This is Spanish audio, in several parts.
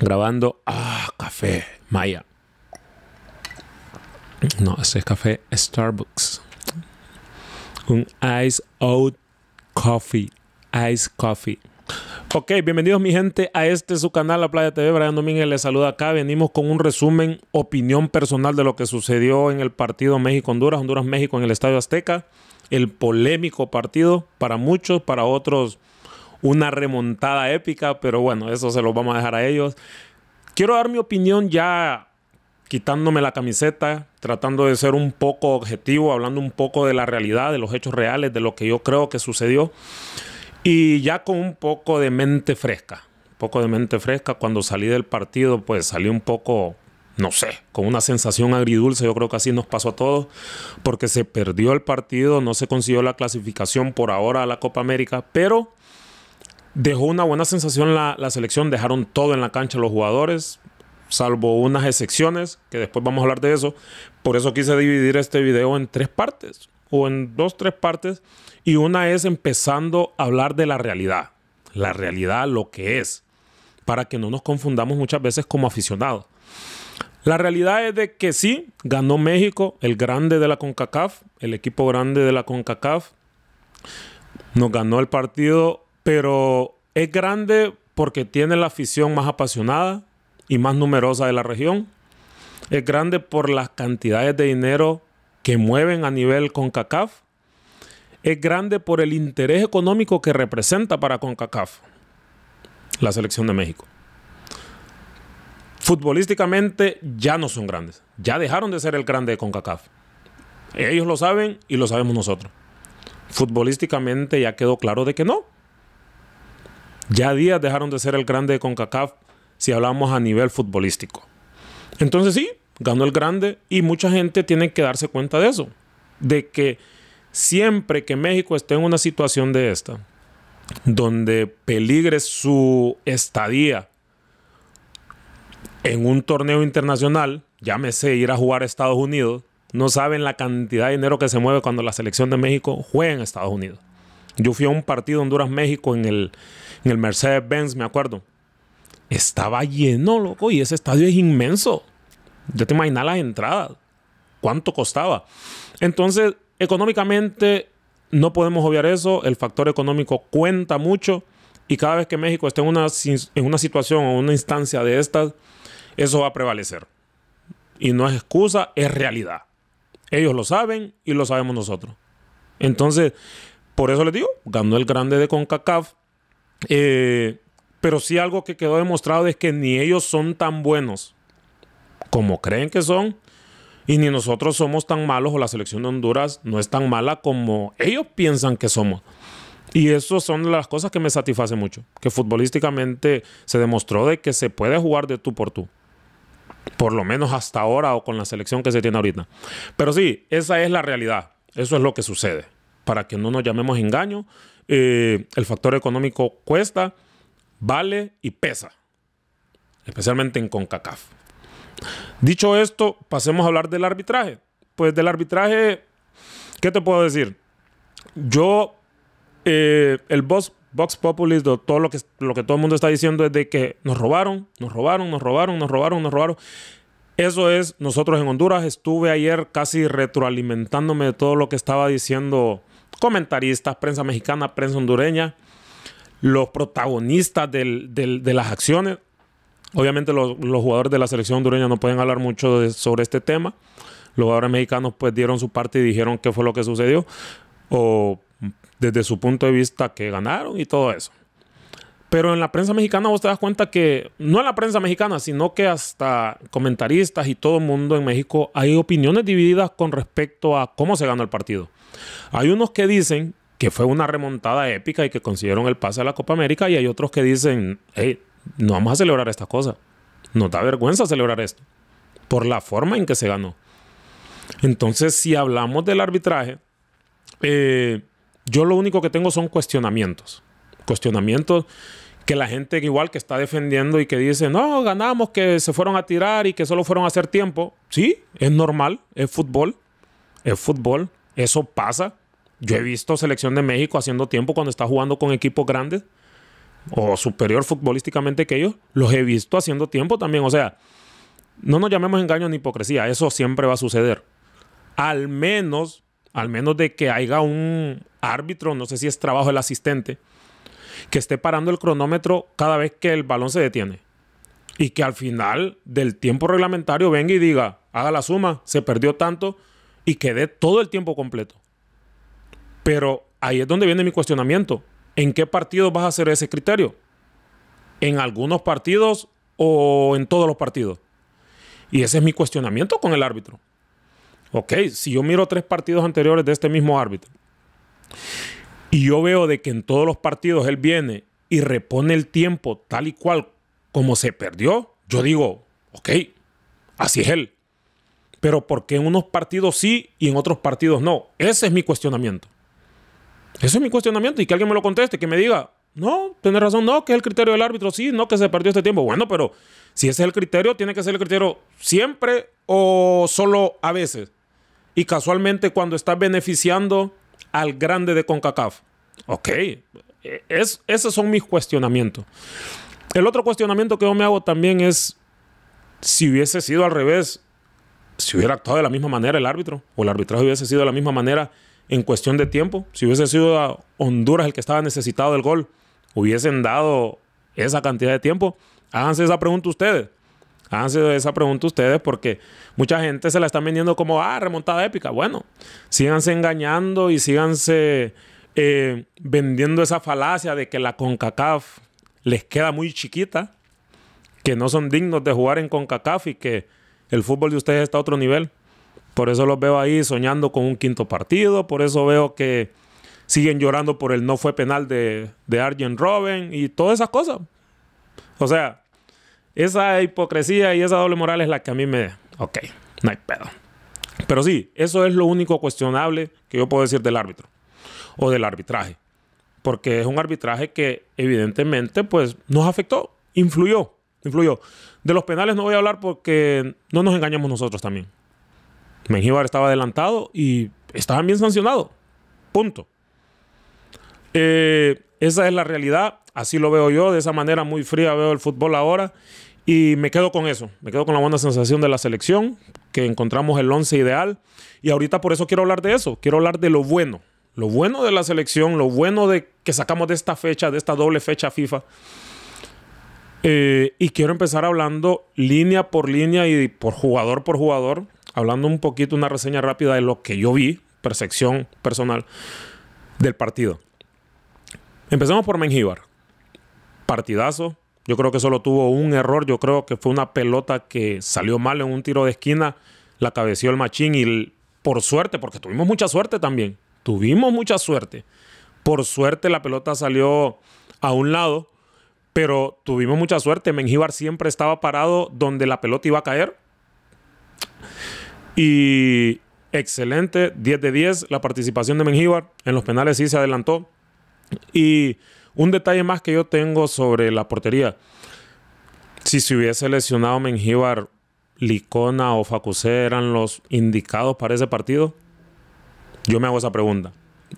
grabando ah, café Maya. No, ese es café Starbucks. Un ice out coffee. Ice coffee. Ok, bienvenidos mi gente a este su canal, La Playa TV. Brian Domínguez les saluda acá. Venimos con un resumen, opinión personal de lo que sucedió en el partido México-Honduras, Honduras-México en el Estadio Azteca. El polémico partido para muchos, para otros una remontada épica, pero bueno, eso se lo vamos a dejar a ellos. Quiero dar mi opinión ya quitándome la camiseta, tratando de ser un poco objetivo, hablando un poco de la realidad, de los hechos reales, de lo que yo creo que sucedió, y ya con un poco de mente fresca, un poco de mente fresca, cuando salí del partido, pues salí un poco, no sé, con una sensación agridulce, yo creo que así nos pasó a todos, porque se perdió el partido, no se consiguió la clasificación por ahora a la Copa América, pero dejó una buena sensación la, selección, dejaron todo en la cancha los jugadores, salvo unas excepciones, que después vamos a hablar de eso. Por eso quise dividir este video en tres partes, o en dos, tres partes, y una es empezando a hablar de la realidad, la realidad, lo que es, para que no nos confundamos muchas veces como aficionados. La realidad es de que sí, ganó México, el grande de la CONCACAF, el equipo grande de la CONCACAF. Nos ganó el partido pero es grande porque tiene la afición más apasionada y más numerosa de la región. Es grande por las cantidades de dinero que mueven a nivel CONCACAF. Es grande por el interés económico que representa para CONCACAF la selección de México. Futbolísticamente ya no son grandes. Ya dejaron de ser el grande de CONCACAF. Ellos lo saben y lo sabemos nosotros. Futbolísticamente ya quedó claro de que no. Ya días dejaron de ser el grande de CONCACAF si hablamos a nivel futbolístico. Entonces sí, ganó el grande y mucha gente tiene que darse cuenta de eso. De que siempre que México esté en una situación de esta, donde peligre su estadía en un torneo internacional, llámese ir a jugar a Estados Unidos, no saben la cantidad de dinero que se mueve cuando la selección de México juega en Estados Unidos. Yo fui a un partido Honduras-México en el en el Mercedes-Benz, me acuerdo. Estaba lleno, loco, y ese estadio es inmenso. Ya te imaginas las entradas, cuánto costaba. Entonces, económicamente, no podemos obviar eso. El factor económico cuenta mucho. Y cada vez que México esté en una, en una situación o una instancia de estas, eso va a prevalecer. Y no es excusa, es realidad. Ellos lo saben y lo sabemos nosotros. Entonces, por eso les digo, ganó el grande de CONCACAF, eh, pero sí algo que quedó demostrado es que ni ellos son tan buenos como creen que son. Y ni nosotros somos tan malos o la selección de Honduras no es tan mala como ellos piensan que somos. Y eso son las cosas que me satisfacen mucho. Que futbolísticamente se demostró de que se puede jugar de tú por tú. Por lo menos hasta ahora o con la selección que se tiene ahorita. Pero sí, esa es la realidad. Eso es lo que sucede. Para que no nos llamemos engaño eh, el factor económico cuesta, vale y pesa, especialmente en CONCACAF. Dicho esto, pasemos a hablar del arbitraje. Pues del arbitraje, ¿qué te puedo decir? Yo, eh, el box Vox de todo lo que, lo que todo el mundo está diciendo es de que nos robaron, nos robaron, nos robaron, nos robaron, nos robaron. Eso es, nosotros en Honduras estuve ayer casi retroalimentándome de todo lo que estaba diciendo comentaristas, prensa mexicana, prensa hondureña, los protagonistas de las acciones. Obviamente los, jugadores de la selección hondureña no pueden hablar mucho sobre este tema. Los jugadores mexicanos pues dieron su parte y dijeron qué fue lo que sucedió o desde su punto de vista que ganaron y todo eso. Pero en la prensa mexicana vos te das cuenta que, no en la prensa mexicana, sino que hasta comentaristas y todo el mundo en México hay opiniones divididas con respecto a cómo se ganó el partido. Hay unos que dicen que fue una remontada épica y que consiguieron el pase a la Copa América y hay otros que dicen, no vamos a celebrar esta cosa. no da vergüenza celebrar esto por la forma en que se ganó. Entonces, si hablamos del arbitraje, eh, yo lo único que tengo son cuestionamientos. Cuestionamientos que la gente igual que está defendiendo y que dice, no, ganamos, que se fueron a tirar y que solo fueron a hacer tiempo. Sí, es normal, es fútbol, es fútbol. Eso pasa. Yo he visto selección de México haciendo tiempo cuando está jugando con equipos grandes o superior futbolísticamente que ellos. Los he visto haciendo tiempo también. O sea, no nos llamemos engaño ni hipocresía. Eso siempre va a suceder. Al menos, al menos de que haya un árbitro, no sé si es trabajo del asistente, que esté parando el cronómetro cada vez que el balón se detiene. Y que al final del tiempo reglamentario venga y diga, haga la suma, se perdió tanto, y quedé todo el tiempo completo. Pero ahí es donde viene mi cuestionamiento. ¿En qué partido vas a hacer ese criterio? ¿En algunos partidos o en todos los partidos? Y ese es mi cuestionamiento con el árbitro. Ok, si yo miro tres partidos anteriores de este mismo árbitro y yo veo de que en todos los partidos él viene y repone el tiempo tal y cual como se perdió, yo digo, ok, así es él. Pero ¿por qué en unos partidos sí y en otros partidos no? Ese es mi cuestionamiento. Ese es mi cuestionamiento y que alguien me lo conteste, que me diga, no, tenés razón, no, que es el criterio del árbitro, sí, no, que se perdió este tiempo. Bueno, pero si ese es el criterio, tiene que ser el criterio siempre o solo a veces. Y casualmente cuando está beneficiando al grande de CONCACAF. Ok, e, es, esos son mis cuestionamientos. El otro cuestionamiento que yo me hago también es si hubiese sido al revés si hubiera actuado de la misma manera el árbitro o el arbitraje hubiese sido de la misma manera en cuestión de tiempo, si hubiese sido Honduras el que estaba necesitado del gol, hubiesen dado esa cantidad de tiempo. Háganse esa pregunta ustedes. Háganse esa pregunta ustedes porque mucha gente se la están vendiendo como, ah, remontada épica. Bueno, síganse engañando y síganse eh, vendiendo esa falacia de que la CONCACAF les queda muy chiquita, que no son dignos de jugar en CONCACAF y que el fútbol de ustedes está a otro nivel. Por eso los veo ahí soñando con un quinto partido, por eso veo que siguen llorando por el no fue penal de, de Arjen Robben y todas esas cosas. O sea, esa hipocresía y esa doble moral es la que a mí me... Ok, no hay pedo. Pero sí, eso es lo único cuestionable que yo puedo decir del árbitro o del arbitraje. Porque es un arbitraje que evidentemente pues nos afectó, influyó influyó. De los penales no voy a hablar porque no nos engañamos nosotros también. Mengíbar estaba adelantado y estaba bien sancionado. Punto. Eh, esa es la realidad. Así lo veo yo. De esa manera muy fría veo el fútbol ahora. Y me quedo con eso. Me quedo con la buena sensación de la selección, que encontramos el 11 ideal. Y ahorita por eso quiero hablar de eso. Quiero hablar de lo bueno. Lo bueno de la selección, lo bueno de que sacamos de esta fecha, de esta doble fecha FIFA. Eh, y quiero empezar hablando línea por línea y por jugador por jugador, hablando un poquito, una reseña rápida de lo que yo vi, percepción personal del partido. Empecemos por Mengíbar. Partidazo. Yo creo que solo tuvo un error. Yo creo que fue una pelota que salió mal en un tiro de esquina. La cabeció el machín y por suerte, porque tuvimos mucha suerte también. Tuvimos mucha suerte. Por suerte la pelota salió a un lado pero tuvimos mucha suerte. Mengíbar siempre estaba parado donde la pelota iba a caer. Y excelente, 10 de 10 la participación de Mengíbar. En los penales sí se adelantó. Y un detalle más que yo tengo sobre la portería. Si se hubiese lesionado Mengíbar, Licona o Facuse eran los indicados para ese partido. Yo me hago esa pregunta.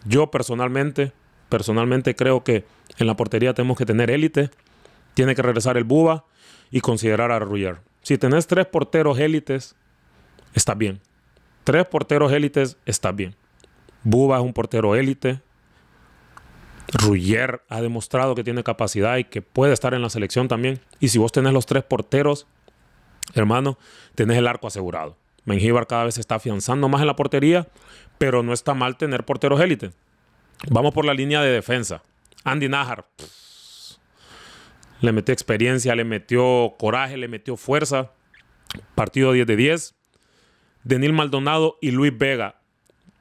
Yo personalmente, personalmente creo que en la portería tenemos que tener élite. Tiene que regresar el Buba y considerar a Ruyer. Si tenés tres porteros élites, está bien. Tres porteros élites, está bien. Buba es un portero élite. Ruyer ha demostrado que tiene capacidad y que puede estar en la selección también. Y si vos tenés los tres porteros, hermano, tenés el arco asegurado. Mengíbar cada vez se está afianzando más en la portería, pero no está mal tener porteros élite. Vamos por la línea de defensa. Andy Najar le metió experiencia, le metió coraje, le metió fuerza. Partido 10 de 10. Denil Maldonado y Luis Vega.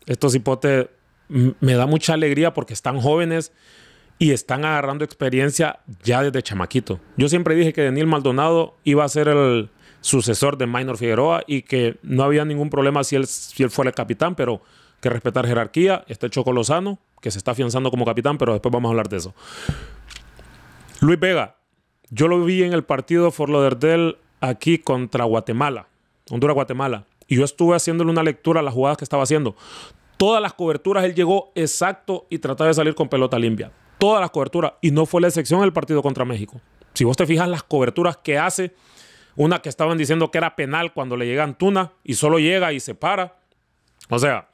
Estos hipotes me da mucha alegría porque están jóvenes y están agarrando experiencia ya desde chamaquito. Yo siempre dije que Denil Maldonado iba a ser el sucesor de Minor Figueroa y que no había ningún problema si él, si él fuera el capitán, pero que respetar jerarquía. Está el Choco Lozano, que se está afianzando como capitán, pero después vamos a hablar de eso. Luis Vega, yo lo vi en el partido For Lauderdale aquí contra Guatemala, Honduras-Guatemala. Y yo estuve haciéndole una lectura a las jugadas que estaba haciendo. Todas las coberturas él llegó exacto y trataba de salir con pelota limpia. Todas las coberturas. Y no fue la excepción el partido contra México. Si vos te fijas las coberturas que hace, una que estaban diciendo que era penal cuando le llega Antuna y solo llega y se para. O sea,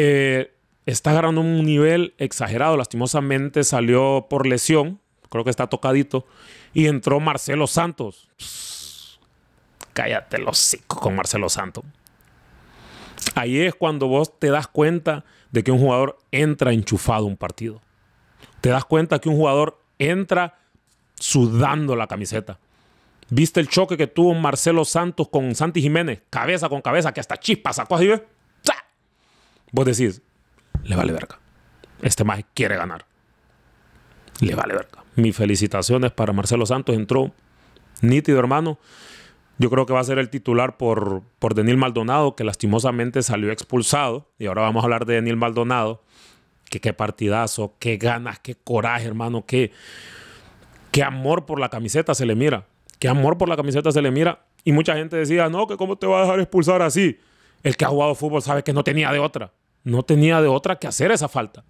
eh, está agarrando un nivel exagerado. Lastimosamente salió por lesión. Creo que está tocadito. Y entró Marcelo Santos. cállate los cinco con Marcelo Santos. Ahí es cuando vos te das cuenta de que un jugador entra enchufado un partido. Te das cuenta que un jugador entra sudando la camiseta. ¿Viste el choque que tuvo Marcelo Santos con Santi Jiménez? Cabeza con cabeza, que hasta chispa sacó así, ¿ves? Vos decís, le vale verga. Este más quiere ganar. Le vale verga. Mis felicitaciones para Marcelo Santos. Entró nítido, hermano. Yo creo que va a ser el titular por, por Denil Maldonado, que lastimosamente salió expulsado. Y ahora vamos a hablar de Denil Maldonado. Que qué partidazo, qué ganas, qué coraje, hermano. Qué, qué amor por la camiseta se le mira. Qué amor por la camiseta se le mira. Y mucha gente decía, no, que cómo te va a dejar expulsar así el que ha jugado fútbol sabe que no tenía de otra. No tenía de otra que hacer esa falta.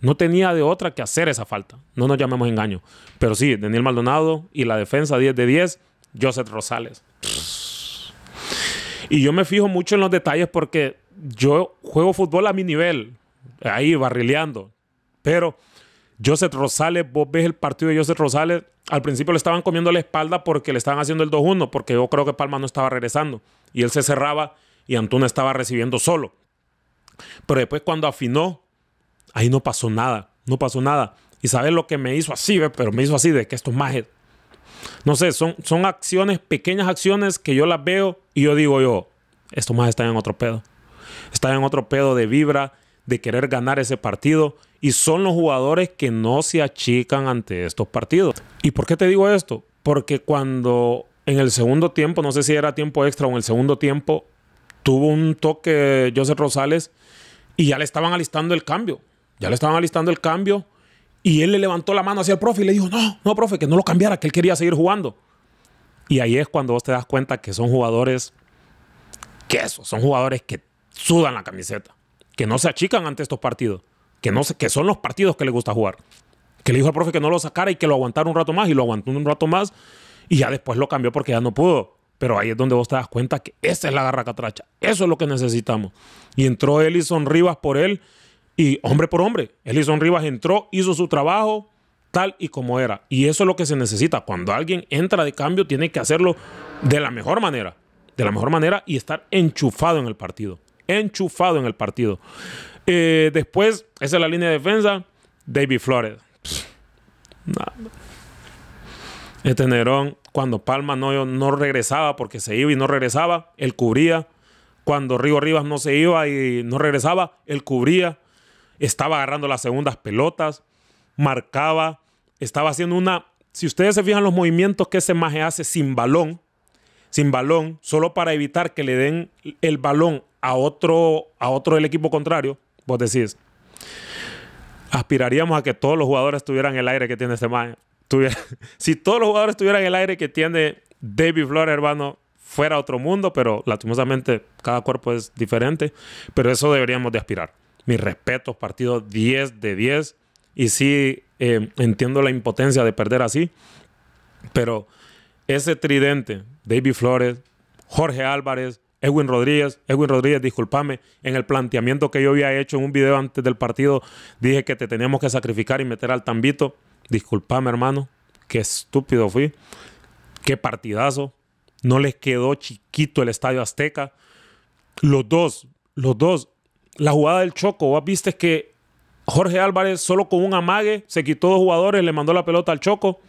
No tenía de otra que hacer esa falta. No nos llamemos engaño. Pero sí, Daniel Maldonado y la defensa 10 de 10, Joseph Rosales. Y yo me fijo mucho en los detalles porque yo juego fútbol a mi nivel, ahí barrileando. Pero Joseph Rosales, vos ves el partido de Joseph Rosales, al principio le estaban comiendo la espalda porque le estaban haciendo el 2-1, porque yo creo que Palma no estaba regresando. Y él se cerraba y Antuna estaba recibiendo solo. Pero después cuando afinó, ahí no pasó nada, no pasó nada. Y sabes lo que me hizo así, pero me hizo así de que esto más. No sé, son, son acciones, pequeñas acciones que yo las veo y yo digo yo, esto más están en otro pedo. Están en otro pedo de vibra, de querer ganar ese partido. Y son los jugadores que no se achican ante estos partidos. ¿Y por qué te digo esto? Porque cuando en el segundo tiempo, no sé si era tiempo extra o en el segundo tiempo, tuvo un toque Joseph Rosales y ya le estaban alistando el cambio. Ya le estaban alistando el cambio y él le levantó la mano hacia el profe y le dijo, no, no, profe, que no lo cambiara, que él quería seguir jugando. Y ahí es cuando vos te das cuenta que son jugadores que eso, son jugadores que sudan la camiseta, que no se achican ante estos partidos, que, no que son los partidos que le gusta jugar. Que le dijo al profe que no lo sacara y que lo aguantara un rato más y lo aguantó un rato más y ya después lo cambió porque ya no pudo. Pero ahí es donde vos te das cuenta que esa es la garra catracha. Eso es lo que necesitamos. Y entró Ellison Rivas por él y hombre por hombre. Ellison Rivas entró, hizo su trabajo tal y como era. Y eso es lo que se necesita. Cuando alguien entra de cambio, tiene que hacerlo de la mejor manera. De la mejor manera y estar enchufado en el partido. Enchufado en el partido. Eh, después, esa es la línea de defensa. David Flores. Este Nerón cuando Palma no, no regresaba porque se iba y no regresaba, él cubría. Cuando Rigo Rivas no se iba y no regresaba, él cubría. Estaba agarrando las segundas pelotas, marcaba, estaba haciendo una... Si ustedes se fijan los movimientos que ese maje hace sin balón, sin balón, solo para evitar que le den el balón a otro, a otro del equipo contrario, vos decís, aspiraríamos a que todos los jugadores tuvieran el aire que tiene ese maje. si todos los jugadores tuvieran el aire que tiene David Flores, hermano, fuera otro mundo, pero lastimosamente cada cuerpo es diferente. Pero eso deberíamos de aspirar. Mis respetos, partido 10 de 10. Y sí, eh, entiendo la impotencia de perder así, pero ese tridente, David Flores, Jorge Álvarez, Edwin Rodríguez, Edwin Rodríguez, discúlpame, en el planteamiento que yo había hecho en un video antes del partido, dije que te teníamos que sacrificar y meter al tambito disculpame hermano, qué estúpido fui, qué partidazo, no les quedó chiquito el Estadio Azteca. Los dos, los dos, la jugada del Choco, vos viste que Jorge Álvarez solo con un amague se quitó dos jugadores, le mandó la pelota al Choco.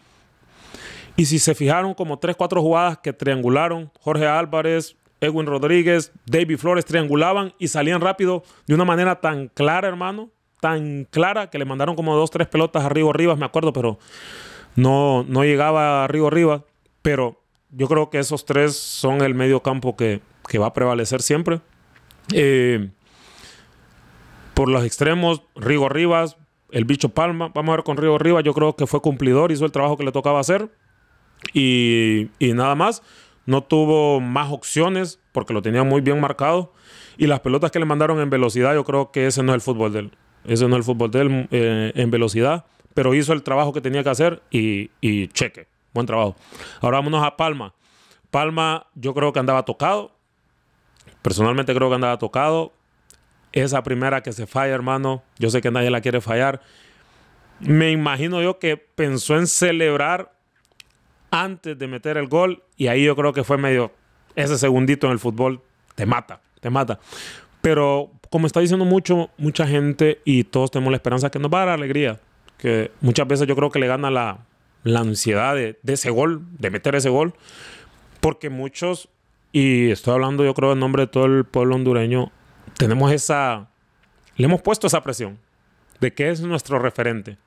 Y si se fijaron, como tres, cuatro jugadas que triangularon, Jorge Álvarez, Edwin Rodríguez, David Flores triangulaban y salían rápido de una manera tan clara, hermano, tan clara que le mandaron como dos, tres pelotas a Rigo Rivas, me acuerdo, pero no, no llegaba a Rigo Rivas. Pero yo creo que esos tres son el medio campo que, va a prevalecer siempre. Eh, por los extremos, Rigo Rivas, el bicho Palma. Vamos a ver con Rigo Rivas. Yo creo que fue cumplidor, hizo el trabajo que le tocaba hacer. Y, y nada más. No tuvo más opciones porque lo tenía muy bien marcado. Y las pelotas que le mandaron en velocidad, yo creo que ese no es el fútbol de ese no es el fútbol de él eh, en velocidad, pero hizo el trabajo que tenía que hacer y, y cheque. Buen trabajo. Ahora vámonos a Palma. Palma, yo creo que andaba tocado. Personalmente creo que andaba tocado. Esa primera que se falla, hermano, yo sé que nadie la quiere fallar. Me imagino yo que pensó en celebrar antes de meter el gol y ahí yo creo que fue medio ese segundito en el fútbol te mata, te mata. Pero como está diciendo mucho, mucha gente y todos tenemos la esperanza que nos va a dar alegría. Que muchas veces yo creo que le gana la, la ansiedad de, ese gol, de meter ese gol. Porque muchos, y estoy hablando yo creo en nombre de todo el pueblo hondureño, tenemos esa, le hemos puesto esa presión de que es nuestro referente,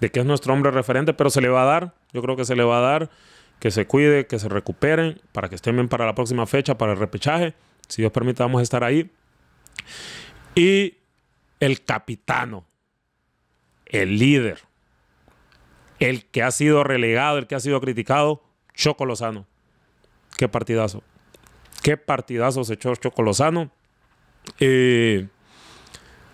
de que es nuestro hombre referente, pero se le va a dar, yo creo que se le va a dar, que se cuide, que se recuperen, para que estén bien para la próxima fecha, para el repechaje. Si Dios permite, vamos a estar ahí. Y el capitano, el líder, el que ha sido relegado, el que ha sido criticado, Choco Qué partidazo. Qué partidazo se echó Choco eh,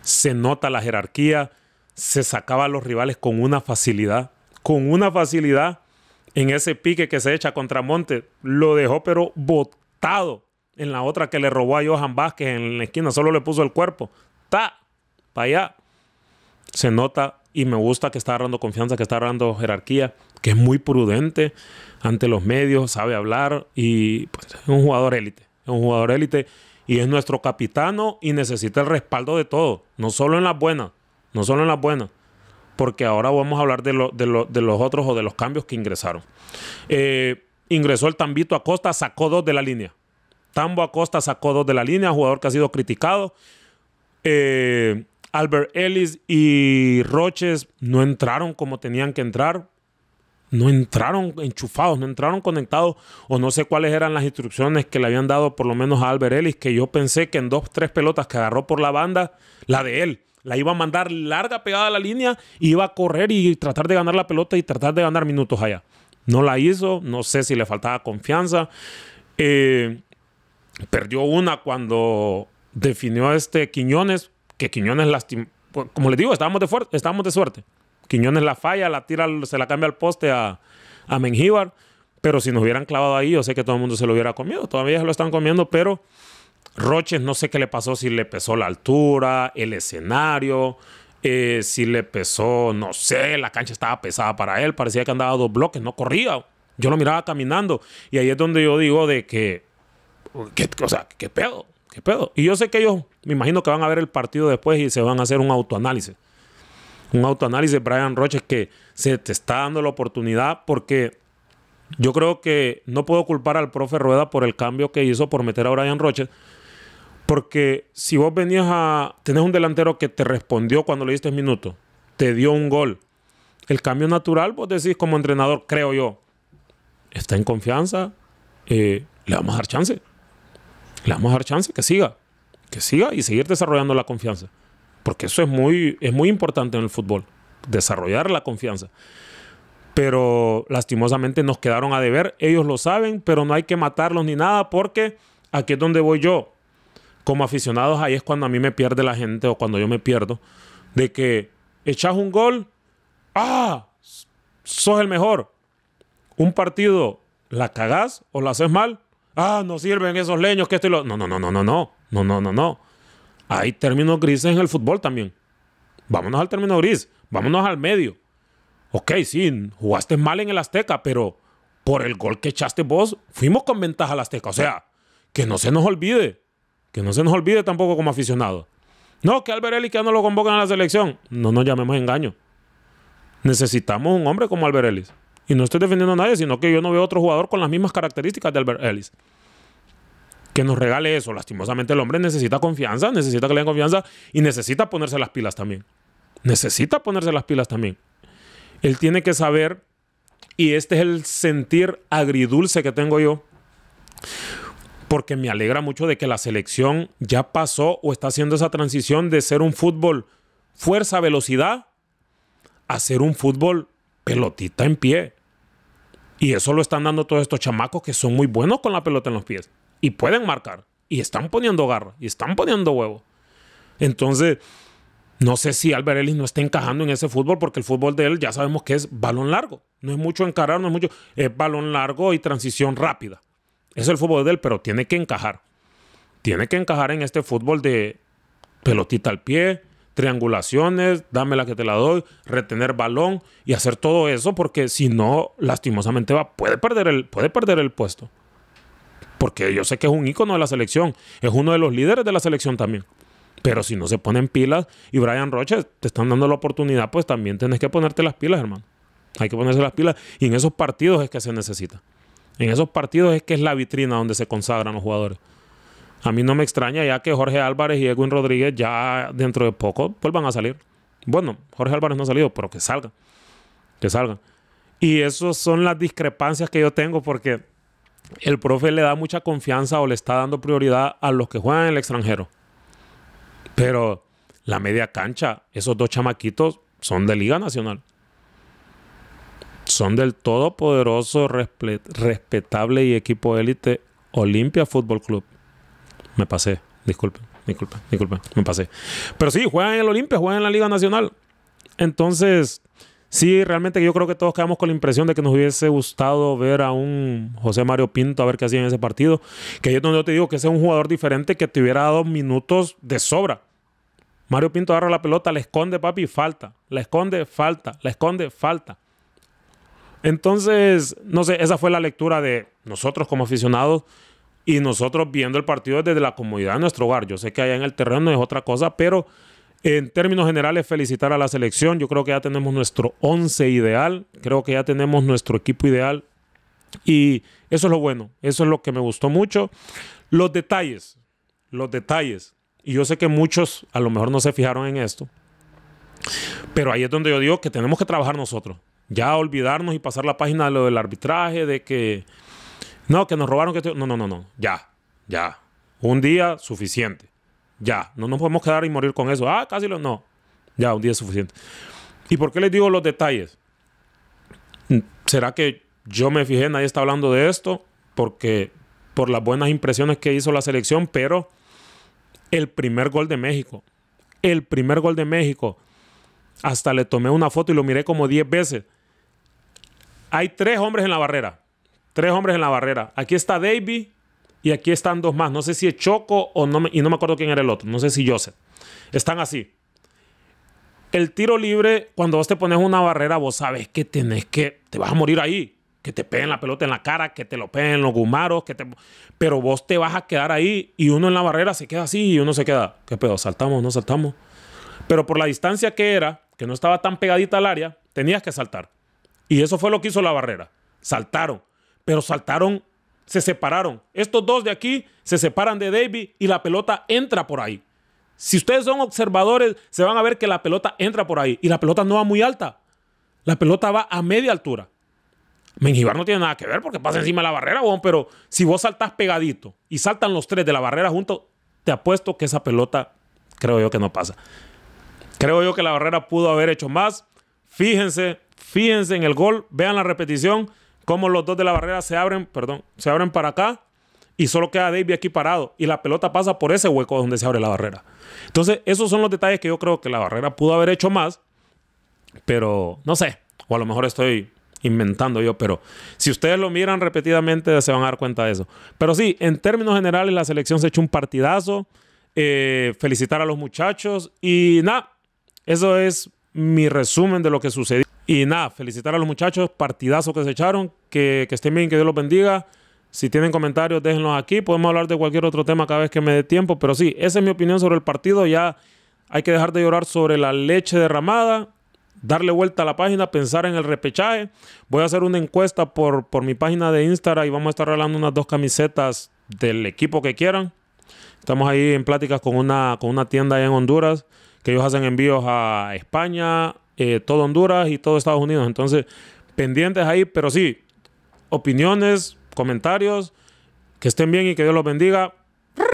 se nota la jerarquía, se sacaba a los rivales con una facilidad, con una facilidad en ese pique que se echa contra Monte, lo dejó pero botado en la otra que le robó a Johan Vázquez en la esquina, solo le puso el cuerpo. ¡Ta! Para allá. Se nota y me gusta que está agarrando confianza, que está agarrando jerarquía, que es muy prudente ante los medios, sabe hablar y pues, es un jugador élite. Es un jugador élite y es nuestro capitano y necesita el respaldo de todo, no solo en las buenas, no solo en las buenas. Porque ahora vamos a hablar de, de, los otros o de los cambios que ingresaron. Eh, ingresó el Tambito Acosta, sacó dos de la línea. Tambo Acosta sacó dos de la línea, jugador que ha sido criticado. Eh, Albert Ellis y Roches no entraron como tenían que entrar. No entraron enchufados, no entraron conectados, o no sé cuáles eran las instrucciones que le habían dado, por lo menos a Albert Ellis, que yo pensé que en dos, tres pelotas que agarró por la banda, la de él, la iba a mandar larga pegada a la línea, iba a correr y tratar de ganar la pelota y tratar de ganar minutos allá. No la hizo, no sé si le faltaba confianza. Eh, Perdió una cuando definió este Quiñones, que Quiñones lastimó. Como les digo, estábamos de, estábamos de suerte. Quiñones la falla, la tira, se la cambia al poste a, a Pero si nos hubieran clavado ahí, yo sé que todo el mundo se lo hubiera comido. Todavía se lo están comiendo, pero Roches no sé qué le pasó, si le pesó la altura, el escenario, eh, si le pesó, no sé, la cancha estaba pesada para él, parecía que andaba dos bloques, no corría. Yo lo miraba caminando. Y ahí es donde yo digo de que ¿Qué, o ¿qué pedo? ¿Qué pedo? Y yo sé que ellos, me imagino que van a ver el partido después y se van a hacer un autoanálisis. Un autoanálisis, Brian Roches, que se te está dando la oportunidad porque yo creo que no puedo culpar al profe Rueda por el cambio que hizo por meter a Brian Roches. Porque si vos venías a. Tenés un delantero que te respondió cuando le diste minuto, te dio un gol. El cambio natural, vos decís como entrenador, creo yo, está en confianza, eh, le vamos a dar chance le vamos a dar chance que siga, que siga y seguir desarrollando la confianza. Porque eso es muy, es muy importante en el fútbol, desarrollar la confianza. Pero lastimosamente nos quedaron a deber, ellos lo saben, pero no hay que matarlos ni nada porque aquí es donde voy yo. Como aficionados, ahí es cuando a mí me pierde la gente o cuando yo me pierdo, de que echas un gol, ¡ah! Sos el mejor. Un partido la cagás o la haces mal, ah, no sirven esos leños, que esto y lo. No, no, no, no, no, no, no, no, no, no. Hay términos grises en el fútbol también. Vámonos al término gris, vámonos al medio. Ok, sí, jugaste mal en el Azteca, pero por el gol que echaste vos, fuimos con ventaja al Azteca. O sea, que no se nos olvide, que no se nos olvide tampoco como aficionados. No, que Alberelli que no lo convocan a la selección. No nos llamemos engaño. Necesitamos un hombre como Ellis. Y no estoy defendiendo a nadie, sino que yo no veo otro jugador con las mismas características de Albert Ellis. Que nos regale eso. Lastimosamente el hombre necesita confianza, necesita que le den confianza y necesita ponerse las pilas también. Necesita ponerse las pilas también. Él tiene que saber, y este es el sentir agridulce que tengo yo, porque me alegra mucho de que la selección ya pasó o está haciendo esa transición de ser un fútbol fuerza, velocidad, a ser un fútbol pelotita en pie. Y eso lo están dando todos estos chamacos que son muy buenos con la pelota en los pies. Y pueden marcar. Y están poniendo garra. Y están poniendo huevo. Entonces, no sé si Alberelli no está encajando en ese fútbol porque el fútbol de él ya sabemos que es balón largo. No es mucho encarar, no es mucho. Es balón largo y transición rápida. Es el fútbol de él, pero tiene que encajar. Tiene que encajar en este fútbol de pelotita al pie, triangulaciones, dame la que te la doy, retener balón y hacer todo eso porque si no, lastimosamente va, puede perder el, puede perder el puesto. Porque yo sé que es un ícono de la selección, es uno de los líderes de la selección también. Pero si no se ponen pilas y Brian Roche te están dando la oportunidad, pues también tienes que ponerte las pilas, hermano. Hay que ponerse las pilas y en esos partidos es que se necesita. En esos partidos es que es la vitrina donde se consagran los jugadores. A mí no me extraña ya que Jorge Álvarez y Edwin Rodríguez ya dentro de poco vuelvan a salir. Bueno, Jorge Álvarez no ha salido, pero que salga. Que salga. Y esas son las discrepancias que yo tengo porque el profe le da mucha confianza o le está dando prioridad a los que juegan en el extranjero. Pero la media cancha, esos dos chamaquitos son de Liga Nacional. Son del todopoderoso, respetable y equipo élite Olimpia Fútbol Club. Me pasé, disculpen, disculpen, disculpen, me pasé. Pero sí, juegan en el Olimpia, juegan en la Liga Nacional. Entonces, sí, realmente yo creo que todos quedamos con la impresión de que nos hubiese gustado ver a un José Mario Pinto a ver qué hacía en ese partido. Que yo donde te digo que sea un jugador diferente que te hubiera dado minutos de sobra. Mario Pinto agarra la pelota, la esconde, papi, falta. La esconde, falta. La esconde, falta. Entonces, no sé, esa fue la lectura de nosotros como aficionados y nosotros viendo el partido desde la comunidad de nuestro hogar. Yo sé que allá en el terreno es otra cosa, pero en términos generales felicitar a la selección. Yo creo que ya tenemos nuestro 11 ideal, creo que ya tenemos nuestro equipo ideal y eso es lo bueno, eso es lo que me gustó mucho. Los detalles, los detalles. Y yo sé que muchos a lo mejor no se fijaron en esto, pero ahí es donde yo digo que tenemos que trabajar nosotros. Ya olvidarnos y pasar la página de lo del arbitraje, de que no, que nos robaron. Que no, no, no, no. Ya, ya. Un día suficiente. Ya. No nos podemos quedar y morir con eso. Ah, casi lo. No. Ya, un día suficiente. ¿Y por qué les digo los detalles? ¿Será que yo me fijé, nadie está hablando de esto? Porque por las buenas impresiones que hizo la selección, pero el primer gol de México. El primer gol de México. Hasta le tomé una foto y lo miré como 10 veces. Hay tres hombres en la barrera. Tres hombres en la barrera. Aquí está Davy y aquí están dos más. No sé si es Choco o no y no me acuerdo quién era el otro. No sé si Joseph. Están así. El tiro libre, cuando vos te pones una barrera, vos sabes que tenés que, te vas a morir ahí. Que te peguen la pelota en la cara, que te lo peguen los gumaros, que te... Pero vos te vas a quedar ahí y uno en la barrera se queda así y uno se queda, ¿qué pedo? ¿Saltamos no saltamos? Pero por la distancia que era, que no estaba tan pegadita al área, tenías que saltar. Y eso fue lo que hizo la barrera. Saltaron pero saltaron, se separaron. Estos dos de aquí se separan de Davy y la pelota entra por ahí. Si ustedes son observadores, se van a ver que la pelota entra por ahí y la pelota no va muy alta. La pelota va a media altura. Mengibar no tiene nada que ver porque pasa encima de la barrera, pero si vos saltás pegadito y saltan los tres de la barrera juntos, te apuesto que esa pelota creo yo que no pasa. Creo yo que la barrera pudo haber hecho más. Fíjense, fíjense en el gol, vean la repetición. Como los dos de la barrera se abren, perdón, se abren para acá y solo queda David aquí parado y la pelota pasa por ese hueco donde se abre la barrera. Entonces, esos son los detalles que yo creo que la barrera pudo haber hecho más, pero no sé, o a lo mejor estoy inventando yo, pero si ustedes lo miran repetidamente se van a dar cuenta de eso. Pero sí, en términos generales la selección se echó un partidazo, eh, felicitar a los muchachos y nada, eso es mi resumen de lo que sucedió. Y nada, felicitar a los muchachos, partidazos que se echaron, que, estén bien, que Dios los bendiga. Si tienen comentarios, déjenlos aquí. Podemos hablar de cualquier otro tema cada vez que me dé tiempo. Pero sí, esa es mi opinión sobre el partido. Ya hay que dejar de llorar sobre la leche derramada, darle vuelta a la página, pensar en el repechaje. Voy a hacer una encuesta por, por mi página de Instagram y vamos a estar regalando unas dos camisetas del equipo que quieran. Estamos ahí en pláticas con una, con una tienda en Honduras que ellos hacen envíos a España, eh, todo Honduras y todo Estados Unidos. Entonces, pendientes ahí, pero sí, opiniones, comentarios, que estén bien y que Dios los bendiga.